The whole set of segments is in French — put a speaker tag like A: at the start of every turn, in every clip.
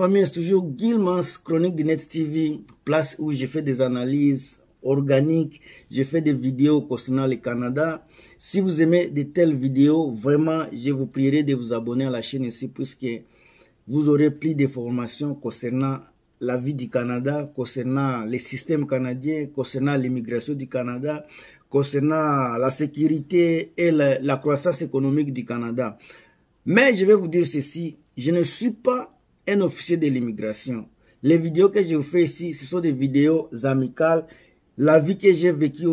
A: famille, c'est toujours Guillemans, chronique de Net TV, place où je fais des analyses organiques, je fais des vidéos concernant le Canada. Si vous aimez de telles vidéos, vraiment, je vous prierai de vous abonner à la chaîne ici, puisque vous aurez plus d'informations concernant la vie du Canada, concernant les systèmes canadiens, concernant l'immigration du Canada, concernant la sécurité et la croissance économique du Canada. Mais je vais vous dire ceci, je ne suis pas officier de l'immigration. Les vidéos que je fais ici, ce sont des vidéos amicales. La vie que j'ai vécue,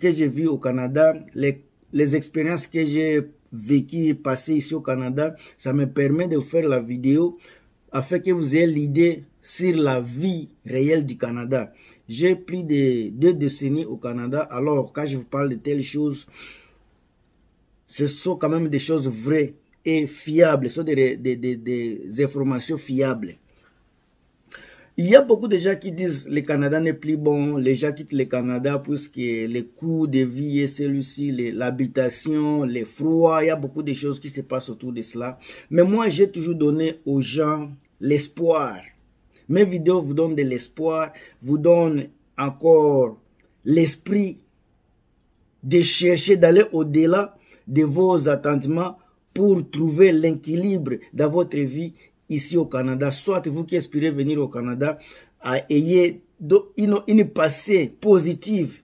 A: que j'ai vu au Canada, les, les expériences que j'ai vécues passé ici au Canada, ça me permet de faire la vidéo afin que vous ayez l'idée sur la vie réelle du Canada. J'ai pris des, deux décennies au Canada, alors quand je vous parle de telles choses, ce sont quand même des choses vraies fiables, fiable, sont des, informations fiables. Il y a beaucoup de gens qui disent le Canada n'est plus bon, les gens quittent le Canada puisque les coûts de vie et celui-ci, l'habitation, les froids, il y a beaucoup de choses qui se passent autour de cela. Mais moi, j'ai toujours donné aux gens l'espoir. Mes vidéos vous donnent de l'espoir, vous donnent encore l'esprit de chercher d'aller au-delà de vos attendements pour trouver l'équilibre dans votre vie ici au Canada. Soit vous qui espérez venir au Canada, ayez une passée positive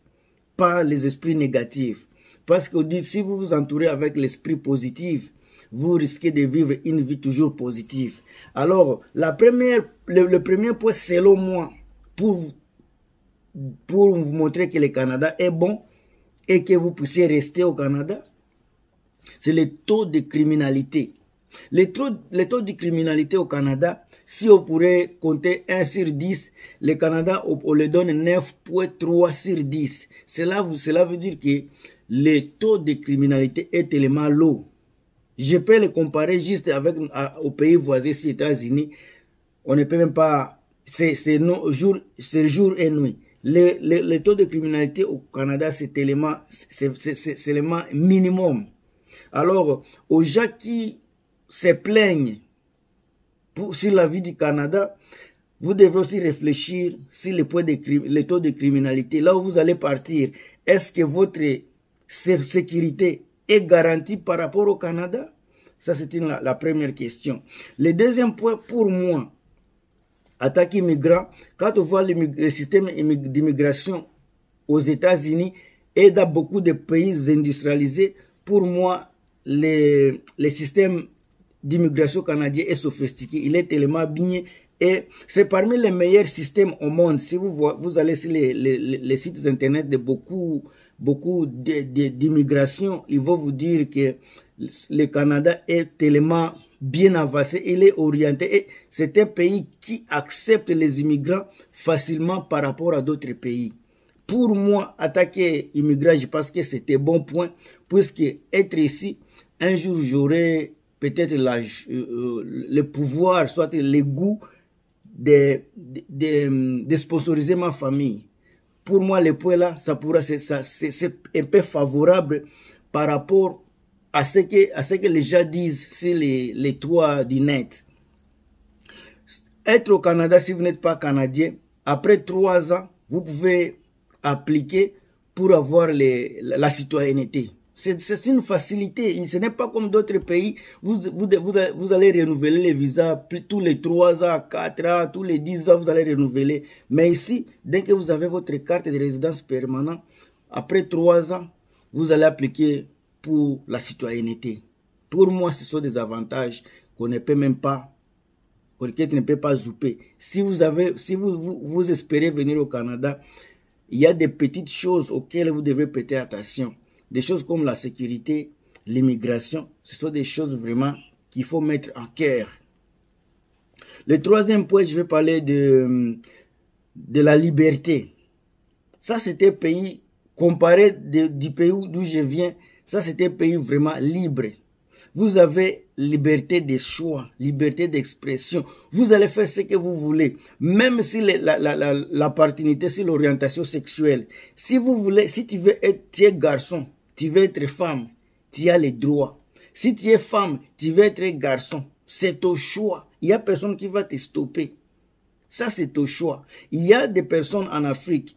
A: par les esprits négatifs. Parce que si vous vous entourez avec l'esprit positif, vous risquez de vivre une vie toujours positive. Alors, la première, le, premier point, selon moi, pour, pour vous montrer que le Canada est bon et que vous puissiez rester au Canada, c'est le taux de criminalité. Le taux, taux de criminalité au Canada, si on pourrait compter 1 sur 10, le Canada, on, le donne 9,3 sur 10. Cela, cela veut dire que le taux de criminalité est tellement low. Je peux le comparer juste avec à, pays voisins, les États-Unis. On ne peut même pas. C'est jour, jour et nuit. Le, le, taux de criminalité au Canada, c'est tellement, minimum. Alors, aux gens qui se plaignent pour, sur la vie du Canada, vous devez aussi réfléchir sur les, taux de criminalité. Là où vous allez partir, est-ce que votre sécurité est garantie par rapport au Canada Ça, c'est la, la première question. Le deuxième point, pour moi, attaque immigrant, quand on voit le système d'immigration aux États-Unis et dans beaucoup de pays industrialisés, pour moi, le, système d'immigration canadien est sophistiqué. Il est tellement bien et c'est parmi les meilleurs systèmes au monde. Si vous, vous allez sur les, sites internet de beaucoup, beaucoup d'immigration, ils vont vous dire que le Canada est tellement bien avancé, il est orienté. Et c'est un pays qui accepte les immigrants facilement par rapport à d'autres pays. Pour moi, attaquer l'immigration, je pense que c'était bon point puisque être ici, un jour j'aurai peut-être euh, euh, le pouvoir, soit le goût de, de, sponsoriser ma famille. Pour moi, le poids là, ça pourra, c'est un peu favorable par rapport à ce que, à ce que les gens disent sur les, toits du net. Être au Canada, si vous n'êtes pas canadien, après trois ans, vous pouvez appliquer pour avoir la citoyenneté. C'est une facilité. Ce n'est pas comme d'autres pays. Vous, vous, vous, allez renouveler les visas tous les 3 ans, 4 ans, tous les 10 ans, vous allez renouveler. Mais ici, dès que vous avez votre carte de résidence permanente, après 3 ans, vous allez appliquer pour la citoyenneté. Pour moi, ce sont des avantages qu'on ne peut même pas, qu'on ne peut pas zouper. Si vous avez, si vous, vous espérez venir au Canada, il y a des petites choses auxquelles vous devez prêter attention. Des choses comme la sécurité, l'immigration, ce sont des choses vraiment qu'il faut mettre en cœur. Le troisième point, je vais parler de, de la liberté. Ça, c'était pays, comparé du pays d'où je viens, ça, c'était pays vraiment libre. Vous avez liberté de choix, liberté d'expression. Vous allez faire ce que vous voulez, même si la, la, la, si l'orientation sexuelle. Si vous voulez, si tu veux être, garçon, tu veux être femme, tu as les droits. Si tu es femme, tu veux être garçon. C'est au choix. Il n'y a personne qui va te stopper. Ça, c'est au choix. Il y a des personnes en Afrique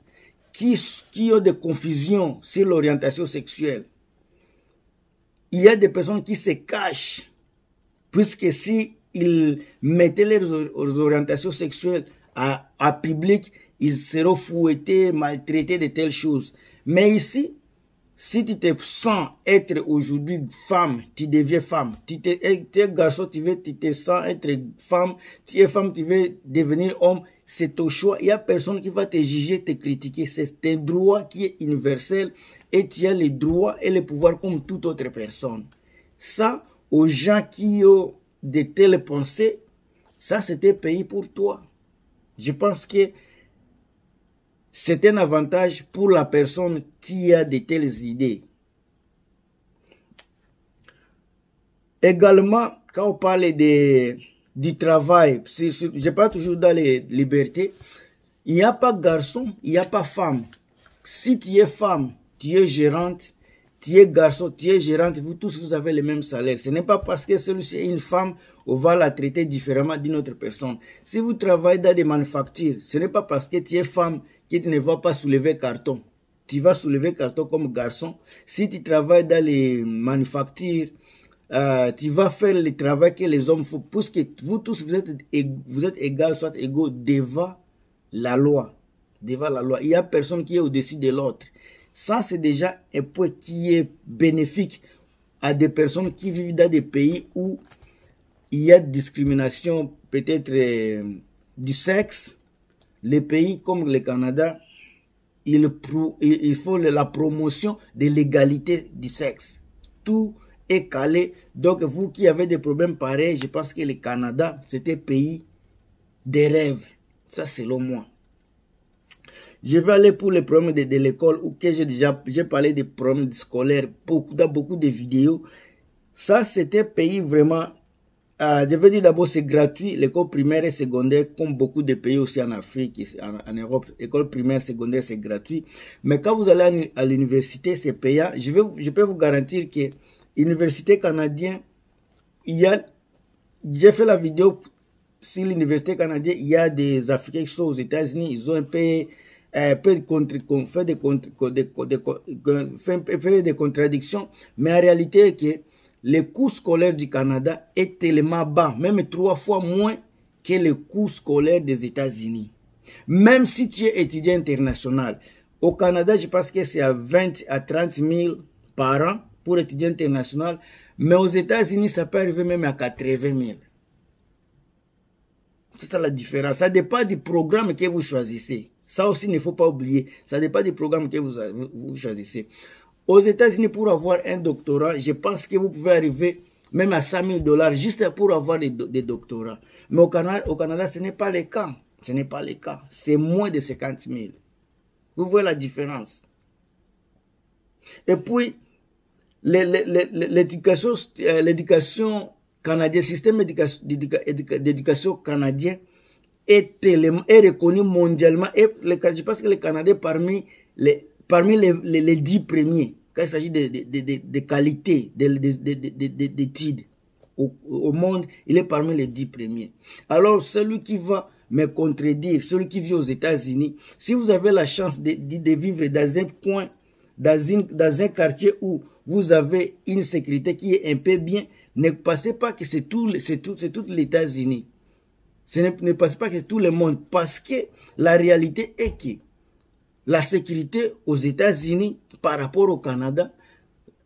A: qui, qui ont des confusions sur l'orientation sexuelle. Il y a des personnes qui se cachent, puisque si mettaient leurs, orientations sexuelles à, à public, ils seront fouettés, maltraités de telles choses. Mais ici, si tu te sens être aujourd'hui femme, tu deviens femme. Tu, tu es garçon, tu, veux, te sens être femme. Tu es femme, tu veux devenir homme. C'est ton choix. Il n'y a personne qui va te juger, te critiquer. C'est un droit qui est universel et tu as les droits et les pouvoirs comme toute autre personne. Ça, aux gens qui ont de telles pensées, ça, c'était payé pour toi. Je pense que c'est un avantage pour la personne qui a de telles idées. Également, quand on parle de, du travail, je toujours dans les libertés, il n'y a pas garçon, il n'y a pas femme. Si tu es femme, tu es gérante, tu es garçon, tu es gérante, vous tous, vous avez le même salaire. Ce n'est pas parce que celui-ci est une femme, on va la traiter différemment d'une autre personne. Si vous travaillez dans des manufactures, ce n'est pas parce que tu es femme que tu ne vas pas soulever carton. Tu vas soulever carton comme garçon. Si tu travailles dans les manufactures, euh, tu vas faire le travail que les hommes font. Puisque vous tous, vous êtes, vous êtes égaux, soit égaux devant la loi. Devant la loi. Il n'y a personne qui est au-dessus de l'autre. Ça, c'est déjà un point qui est bénéfique à des personnes qui vivent dans des pays où il y a discrimination peut-être euh, du sexe. Les pays comme le Canada, il, faut la promotion de l'égalité du sexe. Tout est calé. Donc, vous qui avez des problèmes pareils, je pense que le Canada, c'est un pays des rêves. Ça, selon moi. Je vais aller pour les problèmes de, l'école, ou j'ai déjà j'ai parlé des problèmes scolaires beaucoup, dans beaucoup de vidéos. Ça, c'était pays vraiment. Euh, je veux dire d'abord, c'est gratuit, l'école primaire et secondaire, comme beaucoup de pays aussi en Afrique, et en, Europe. L'école primaire, secondaire, c'est gratuit. Mais quand vous allez à l'université, c'est payant. Je, je peux vous garantir que l'université canadienne, il y a. J'ai fait la vidéo sur l'université canadienne, il y a des Africains qui sont aux États-Unis, ils ont un pays... Euh, peut contre, faire des, fait, des contradictions, mais en réalité, que le coût scolaire du Canada est tellement bas, même trois fois moins que le coût scolaire des États-Unis. Même si tu es étudiant international, au Canada, je pense que c'est à 20 à 30 000 par an pour étudiant international, mais aux États-Unis, ça peut arriver même à 80 000. C'est ça la différence. Ça dépend du programme que vous choisissez. Ça aussi, il ne faut pas oublier. Ça dépend du programme que vous, choisissez. Aux États-Unis, pour avoir un doctorat, je pense que vous pouvez arriver même à 5 000 dollars juste pour avoir des, doctorats. Mais au Canada, au Canada ce n'est pas le cas. Ce n'est pas le cas. C'est moins de 50 000. Vous voyez la différence. Et puis, euh, l'éducation canadienne, le système d'éducation canadien est, est reconnu mondialement. Et le je pense que le Canada parmi les, parmi les, les, dix premiers quand il s'agit de, de, qualités, d'études au, au, monde, il est parmi les dix premiers. Alors, celui qui va me contredire, celui qui vit aux États-Unis, si vous avez la chance de, vivre dans un coin, dans, dans un quartier où vous avez une sécurité qui est un peu bien, ne pensez pas que c'est tout, tout, tout les États-Unis. Ce ne passe pas que tout le monde, parce que la réalité est que la sécurité aux États-Unis par rapport au Canada,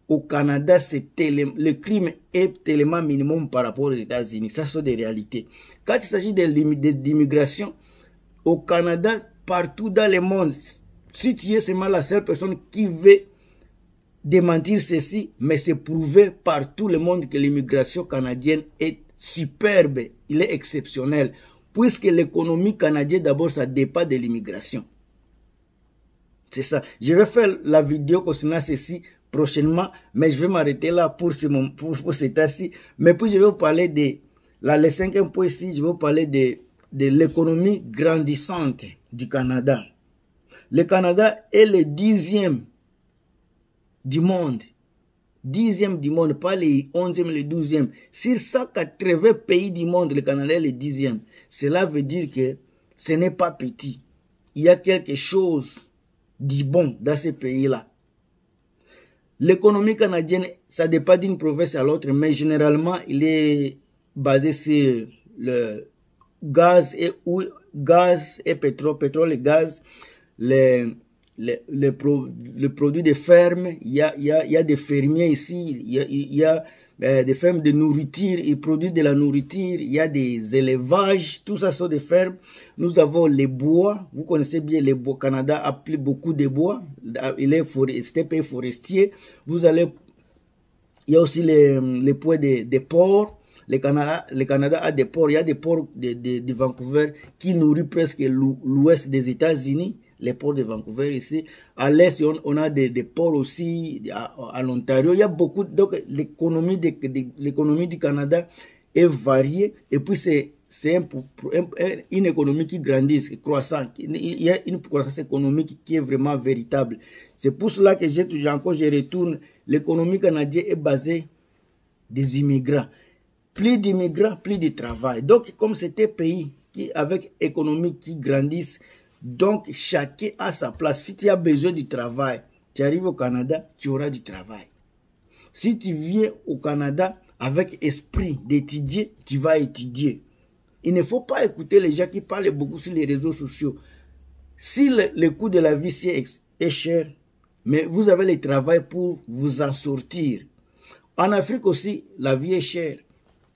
A: au Canada, le crime est tellement minimum par rapport aux États-Unis. Ça, sont des réalités. Quand il s'agit d'immigration, au Canada, partout dans le monde, si tu es seulement la seule personne qui veut démentir ceci, mais c'est prouvé par tout le monde que l'immigration canadienne est superbe, il est exceptionnel, puisque l'économie canadienne, d'abord, ça dépend de l'immigration. C'est ça. Je vais faire la vidéo concernant ceci prochainement, mais je vais m'arrêter là pour, ce cet Mais puis, je vais vous parler de, là, le cinquième point ici, je vais vous parler de, de l'économie grandissante du Canada. Le Canada est le dixième du monde dixième du monde, pas les 11e onzième, les 12e' Sur 180 pays du monde, le Canada est le 10e Cela veut dire que ce n'est pas petit. Il y a quelque chose du bon dans ces pays-là. L'économie canadienne, ça dépend d'une province à l'autre, mais généralement, il est basé sur le gaz et, ou, gaz et pétrole, pétrole et gaz, les les, le produit des fermes, il y a, y a, des fermiers ici, il y a, euh, des fermes de nourriture, ils produisent de la nourriture, il y a des élevages, tout ça sont des fermes. Nous avons les bois, vous connaissez bien les bois, Canada a pris beaucoup de bois, il est pays forestier. Vous allez, il y a aussi les, les poids des, des ports, le Canada, Canada a des ports, il y a des ports de, de, de Vancouver qui nourrit presque l'ouest des États-Unis les ports de Vancouver ici. À l'est, on, a des, ports aussi à, l'Ontario. Il y a beaucoup. Donc, l'économie de, l'économie du Canada est variée. Et puis, c'est une économie qui grandit, qui croissante. Il y a une croissance économique qui est vraiment véritable. C'est pour cela que j'ai toujours encore, je retourne. L'économie canadienne est basée des immigrants. Plus d'immigrants, plus de travail. Donc, comme c'était pays qui, avec économie qui grandit, donc, chacun a sa place. Si tu as besoin du travail, tu arrives au Canada, tu auras du travail. Si tu viens au Canada avec esprit d'étudier, tu vas étudier. Il ne faut pas écouter les gens qui parlent beaucoup sur les réseaux sociaux. Si le, le coût de la vie est cher, mais vous avez le travail pour vous en sortir. En Afrique aussi, la vie est chère.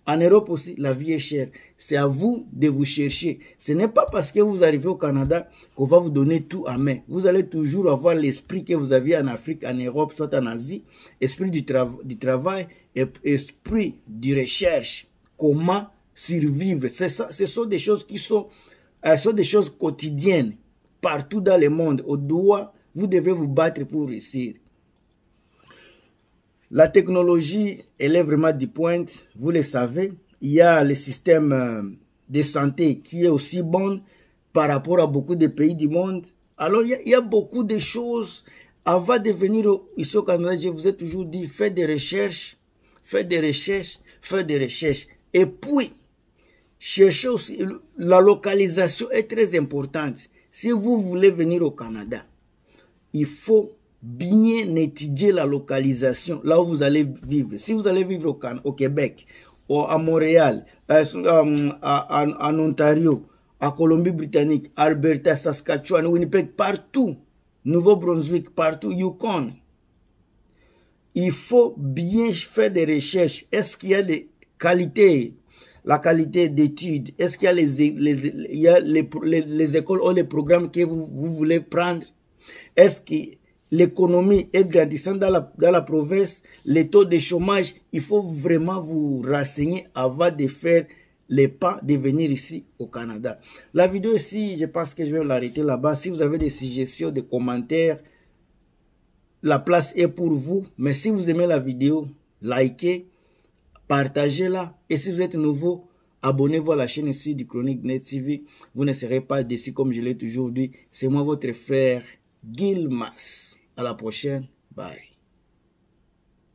A: En Europe aussi, la vie est chère. C'est à vous de vous chercher. Ce n'est pas parce que vous arrivez au Canada qu'on va vous donner tout à main. Vous allez toujours avoir l'esprit que vous aviez en Afrique, en Europe, soit en Asie. Esprit du, travail, et esprit de recherche. Comment survivre. Ça, ce sont des choses qui sont, euh, sont des choses quotidiennes partout dans le monde. Au doigt, vous devez vous battre pour réussir. La technologie elle est vraiment du pointe, vous le savez. Il y a le système euh, de santé qui est aussi bon par rapport à beaucoup de pays du monde. Alors, il y, a, beaucoup de choses. Avant de venir ici au Canada, je vous ai toujours dit, faites des recherches, faites des recherches, faites des recherches. Et puis, cherchez aussi, la localisation est très importante. Si vous voulez venir au Canada, il faut bien étudier la localisation, là où vous allez vivre. Si vous allez vivre au, au Québec, à Montréal, en euh, Ontario, à Colombie-Britannique, Alberta, Saskatchewan, Winnipeg, partout, Nouveau-Brunswick, partout, Yukon. Il faut bien faire des recherches. Est-ce qu'il y a des qualités, la qualité d'études Est-ce qu'il y a, les, écoles ou les programmes que vous, vous voulez prendre Est-ce que l'économie est grandissante dans la, province, les taux de chômage, il faut vraiment vous renseigner avant de faire les pas de venir ici au Canada. La vidéo ici, je pense que je vais l'arrêter là-bas. Si vous avez des suggestions, des commentaires, la place est pour vous. Mais si vous aimez la vidéo, likez, partagez-la. Et si vous êtes nouveau, abonnez-vous à la chaîne ici du Chronique Net TV. Vous ne serez pas déçu comme je l'ai toujours dit. C'est moi votre frère Gilmas. À la prochaine. Bye.